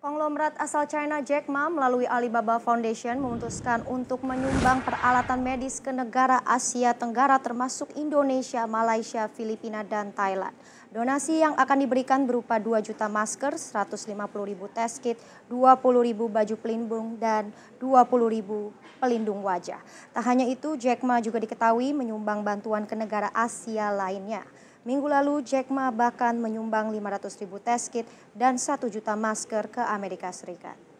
Konglomerat asal China Jack Ma melalui Alibaba Foundation memutuskan untuk menyumbang peralatan medis ke negara Asia Tenggara termasuk Indonesia, Malaysia, Filipina, dan Thailand. Donasi yang akan diberikan berupa 2 juta masker, 150 ribu test kit, 20 ribu baju pelindung, dan 20 ribu pelindung wajah. Tak hanya itu, Jack Ma juga diketahui menyumbang bantuan ke negara Asia lainnya. Minggu lalu, Jack Ma bahkan menyumbang 500 ribu test kit dan 1 juta masker ke Amerika Serikat.